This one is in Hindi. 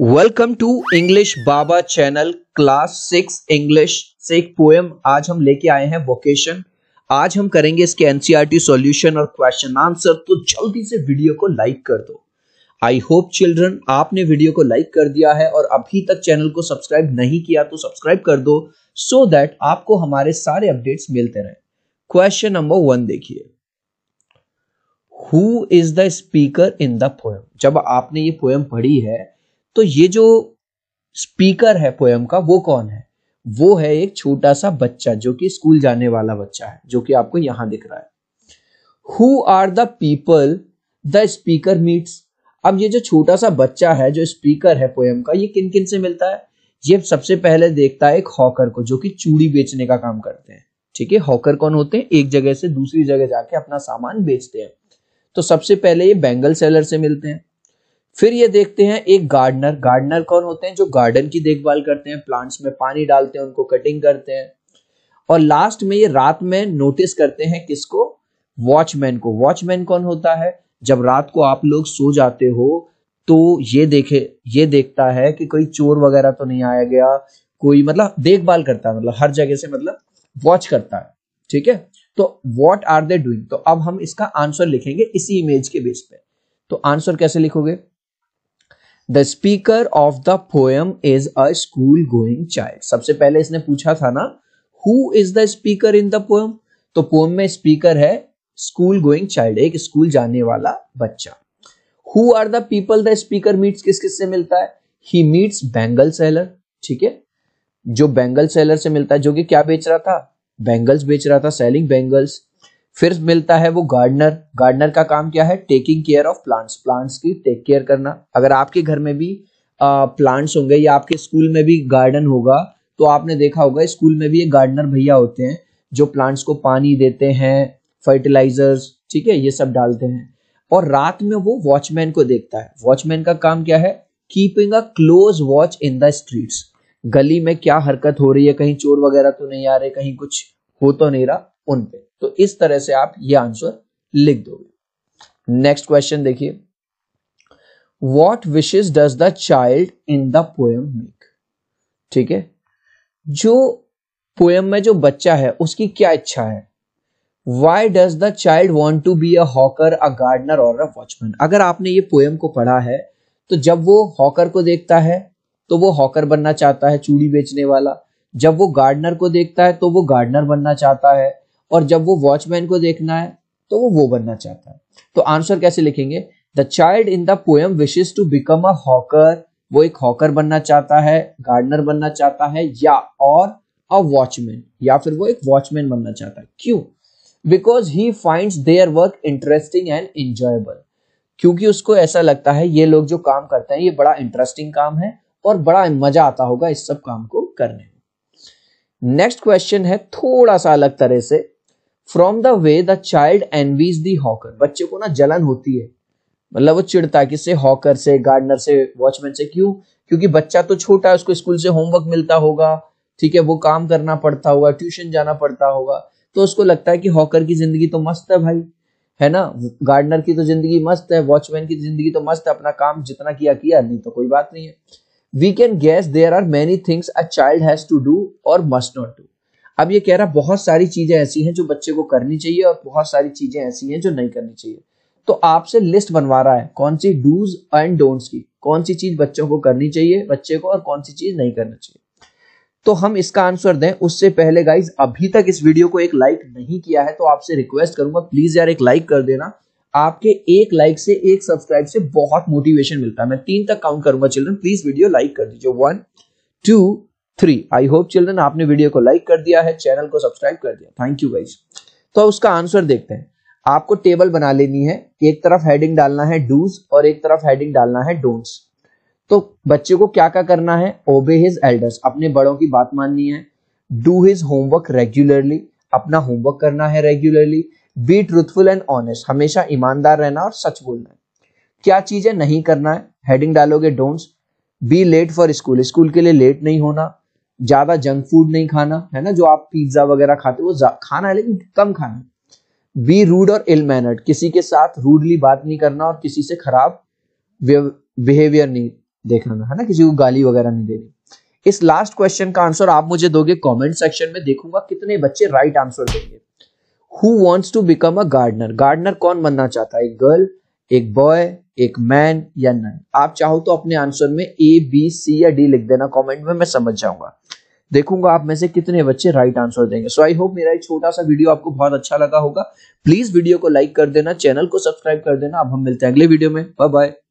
welcome to English Baba channel class six English से एक पोएम आज हम लेके आए हैं वोकेशन आज हम करेंगे इसके एनसीईआरटी सॉल्यूशन e और क्वेश्चन आंसर तो जल्दी से वीडियो को लाइक कर दो आई होप चिल्ड्रन आपने वीडियो को लाइक कर दिया है और अभी तक चैनल को सब्सक्राइब नहीं किया तो सब्सक्राइब कर दो सो so दैट आपको हमारे सारे अपडेट्स मिलते रहे क्वेश्चन नंबर वन देखिए who is the speaker in the poem जब आपने ये पोएम पढ़ी है तो ये जो स्पीकर है पोएम का वो कौन है वो है एक छोटा सा बच्चा जो कि स्कूल जाने वाला बच्चा है जो कि आपको यहां दिख रहा है who are the people the speaker meets अब ये जो छोटा सा बच्चा है जो स्पीकर है पोयम का ये किन किन से मिलता है ये सबसे पहले देखता है एक हॉकर को जो कि चूड़ी बेचने का काम करते हैं ठीक है हॉकर कौन होते हैं एक जगह से दूसरी जगह जाके अपना सामान बेचते हैं तो सबसे पहले ये बैंगल सेलर से मिलते हैं फिर ये देखते हैं एक गार्डनर गार्डनर कौन होते हैं जो गार्डन की देखभाल करते हैं प्लांट्स में पानी डालते हैं उनको कटिंग करते हैं और लास्ट में ये रात में नोटिस करते हैं किसको वॉचमैन को वॉचमैन कौन होता है जब रात को आप लोग सो जाते हो तो ये देखे ये देखता है कि कोई चोर वगैरह तो नहीं आया गया कोई मतलब देखभाल करता है मतलब हर जगह से मतलब वॉच करता है ठीक है तो वॉट आर दे डूइंग तो अब हम इसका आंसर लिखेंगे इसी इमेज के बेस पे तो आंसर कैसे लिखोगे the speaker of the poem is a school going child सबसे पहले इसने पूछा था ना who is the speaker in the poem तो पोएम में स्पीकर है स्कूल गोइंग चाइल्ड एक स्कूल जाने वाला बच्चा who are the people the speaker meets किस किस से मिलता है ही मीट्स बैंगल सेलर ठीक है जो बैंगल सेलर से मिलता है जो कि क्या बेच रहा था बैंगल्स बेच रहा था सेलिंग बैंगल्स फिर मिलता है वो गार्डनर गार्डनर का काम क्या है taking care of plants plants की टेक केयर करना अगर आपके घर में भी प्लांट्स होंगे या आपके स्कूल में भी गार्डन होगा तो आपने देखा होगा स्कूल में भी ये गार्डनर भैया होते हैं जो प्लांट्स को पानी देते हैं फर्टिलाइजर्स ठीक है ये सब डालते हैं और रात में वो वॉचमैन को देखता है वॉचमैन का काम क्या है keeping a close watch in the streets गली में क्या हरकत हो रही है कहीं चोर वगैरह तो नहीं आ रहे कहीं कुछ हो तो नहीं रहा उन पे तो इस तरह से आप ये आंसर लिख दोगे नेक्स्ट क्वेश्चन देखिए what wishes does the child in the poem make ठीक है जो पोएम में जो बच्चा है उसकी क्या इच्छा है why does the child want to be a hawker a gardener और अ वॉचमैन अगर आपने ये पोएम को पढ़ा है तो जब वो हॉकर को देखता है तो वो हॉकर बनना चाहता है चूड़ी बेचने वाला जब वो गार्डनर को देखता है तो वो गार्डनर बनना चाहता है और जब वो वॉचमैन को देखना है तो वो वो बनना चाहता है तो आंसर कैसे लिखेंगे the child in the poem wishes to become a hawker वो एक हॉकर बनना चाहता है गार्डनर बनना चाहता है या और अ वॉचमैन या फिर वो एक वॉचमैन बनना चाहता है क्यों because he find their work interesting and enjoyable क्योंकि उसको ऐसा लगता है ये लोग जो काम करते हैं ये बड़ा इंटरेस्टिंग काम है और बड़ा मजा आता होगा इस सब काम को करने में नेक्स्ट क्वेश्चन है थोड़ा सा अलग तरह से from the way the child envies the hawker बच्चे को ना जलन होती है मतलब वो चिड़ता है किससे हॉकर से गार्डनर से वॉचमैन से क्यों क्योंकि बच्चा तो छोटा है उसको स्कूल से होमवर्क मिलता होगा ठीक है वो काम करना पड़ता होगा ट्यूशन जाना पड़ता होगा तो उसको लगता है कि हॉकर की जिंदगी तो मस्त है भाई है ना गार्डनर की तो जिंदगी मस्त है वॉचमैन की जिंदगी तो मस्त है अपना काम जितना किया किया नहीं तो कोई बात नहीं है we can guess there are many things a child has to do और मस्ट नॉट डू अब ये कह रहा बहुत सारी चीजें ऐसी हैं जो बच्चे को करनी चाहिए और बहुत सारी चीजें ऐसी हैं जो नहीं करनी चाहिए तो आपसे लिस्ट बनवा रहा है कौन सी डूज एंड डोंट्स की कौन सी चीज बच्चों को करनी चाहिए बच्चे को और कौन सी चीज नहीं करनी चाहिए तो हम इसका आंसर दें उससे पहले गाइज अभी तक इस वीडियो को एक लाइक नहीं किया है तो आपसे रिक्वेस्ट करूंगा प्लीज यार एक लाइक कर देना आपके एक लाइक से एक सब्सक्राइब से बहुत मोटिवेशन मिलता है मैं तीन तक काउंट करूंगा चिल्ड्रन प्लीज वीडियो लाइक कर दीजिए one two three I hope children आपने वीडियो को लाइक कर दिया है चैनल को सब्सक्राइब कर दिया थैंक यू गाइज तो उसका आंसर देखते हैं आपको टेबल बना लेनी है एक तरफ हेडिंग डालना है डूज और एक तरफ हेडिंग डालना है डोंट्स तो बच्चे को क्या क्या करना है ओबे हिज एल्डर्स अपने बड़ों की बात माननी है डू हिज होमवर्क रेगुलरली अपना होमवर्क करना है regularly be truthful and honest हमेशा ईमानदार रहना और सच बोलना है क्या चीजें नहीं करना है हेडिंग डालोगे don'ts be late for school school के लिए लेट नहीं होना ज्यादा जंक फूड नहीं खाना है ना जो आप पिज्जा वगैरह खाते हो खाना है लेकिन कम खाना बी रूड और इल मैनर्ड किसी के साथ रूडली बात नहीं करना और किसी से खराब बिहेवियर नहीं देखना है ना किसी को गाली वगैरह नहीं देनी इस लास्ट क्वेश्चन का आंसर आप मुझे दोगे कमेंट सेक्शन में देखूंगा कितने बच्चे राइट आंसर देंगे who wants to become a gardener gardener कौन बनना चाहता है गर्ल एक बॉय एक मैन या नन आप चाहो तो अपने आंसर में ए बी सी या डी लिख देना कमेंट में मैं समझ जाऊंगा देखूंगा आप में से कितने बच्चे राइट आंसर देंगे सो आई होप मेरा छोटा सा वीडियो आपको बहुत अच्छा लगा होगा प्लीज वीडियो को लाइक कर देना चैनल को सब्सक्राइब कर देना अब हम मिलते हैं अगले वीडियो में बाय बाय